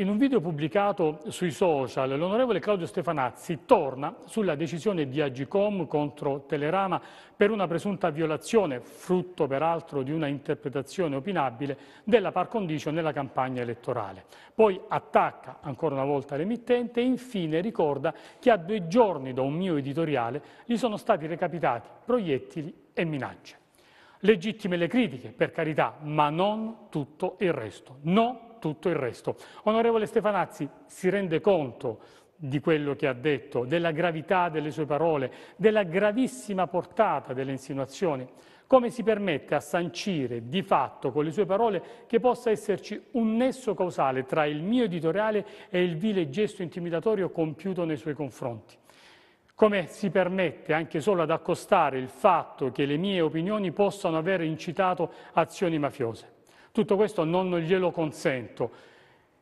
In un video pubblicato sui social, l'onorevole Claudio Stefanazzi torna sulla decisione di Agicom contro Telerama per una presunta violazione, frutto peraltro di una interpretazione opinabile, della par condicio nella campagna elettorale. Poi attacca ancora una volta l'emittente e infine ricorda che a due giorni da un mio editoriale gli sono stati recapitati proiettili e minacce. Legittime le critiche, per carità, ma non tutto il resto. No tutto il resto. Onorevole Stefanazzi si rende conto di quello che ha detto, della gravità delle sue parole, della gravissima portata delle insinuazioni. Come si permette a sancire di fatto con le sue parole che possa esserci un nesso causale tra il mio editoriale e il vile gesto intimidatorio compiuto nei suoi confronti? Come si permette anche solo ad accostare il fatto che le mie opinioni possano aver incitato azioni mafiose? Tutto questo non glielo consento.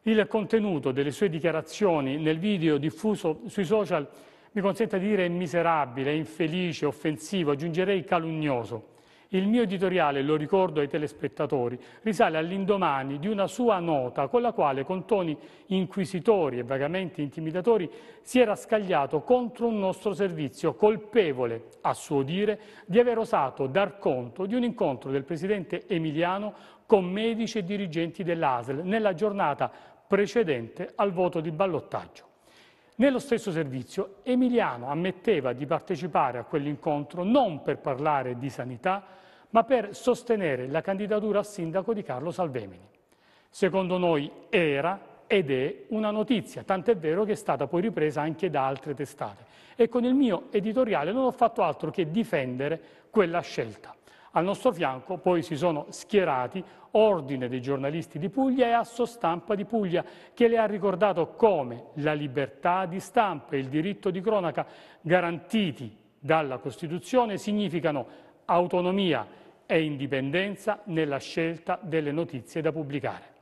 Il contenuto delle sue dichiarazioni nel video diffuso sui social mi consente di dire miserabile, infelice, offensivo, aggiungerei calunnioso. Il mio editoriale, lo ricordo ai telespettatori, risale all'indomani di una sua nota con la quale con toni inquisitori e vagamente intimidatori si era scagliato contro un nostro servizio colpevole, a suo dire, di aver osato dar conto di un incontro del presidente Emiliano con medici e dirigenti dell'ASL nella giornata precedente al voto di ballottaggio. Nello stesso servizio Emiliano ammetteva di partecipare a quell'incontro non per parlare di sanità, ma per sostenere la candidatura a sindaco di Carlo Salvemini. Secondo noi era ed è una notizia, tant'è vero che è stata poi ripresa anche da altre testate. E con il mio editoriale non ho fatto altro che difendere quella scelta. Al nostro fianco poi si sono schierati Ordine dei giornalisti di Puglia e Asso Stampa di Puglia, che le ha ricordato come la libertà di stampa e il diritto di cronaca garantiti dalla Costituzione significano autonomia e indipendenza nella scelta delle notizie da pubblicare.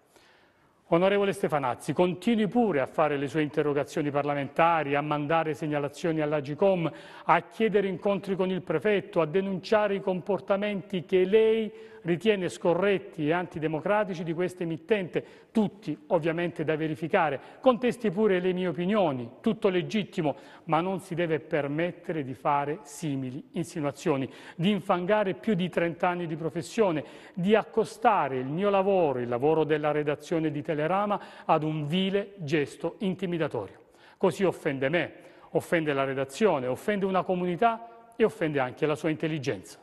Onorevole Stefanazzi, continui pure a fare le sue interrogazioni parlamentari, a mandare segnalazioni all'Agicom, a chiedere incontri con il prefetto, a denunciare i comportamenti che lei ritiene scorretti e antidemocratici di questa emittente, tutti ovviamente da verificare. Contesti pure le mie opinioni, tutto legittimo, ma non si deve permettere di fare simili insinuazioni, di infangare più di 30 anni di professione, di accostare il mio lavoro, il lavoro della redazione di Telegram, rama ad un vile gesto intimidatorio. Così offende me, offende la redazione, offende una comunità e offende anche la sua intelligenza.